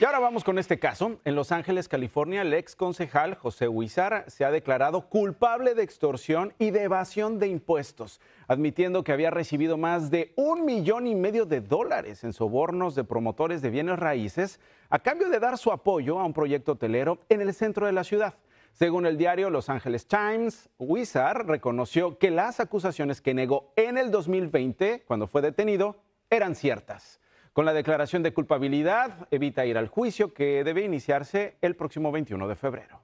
Y ahora vamos con este caso. En Los Ángeles, California, el ex concejal José Huizar se ha declarado culpable de extorsión y de evasión de impuestos, admitiendo que había recibido más de un millón y medio de dólares en sobornos de promotores de bienes raíces a cambio de dar su apoyo a un proyecto hotelero en el centro de la ciudad. Según el diario Los Angeles Times, Huizar reconoció que las acusaciones que negó en el 2020, cuando fue detenido, eran ciertas. Con la declaración de culpabilidad evita ir al juicio que debe iniciarse el próximo 21 de febrero.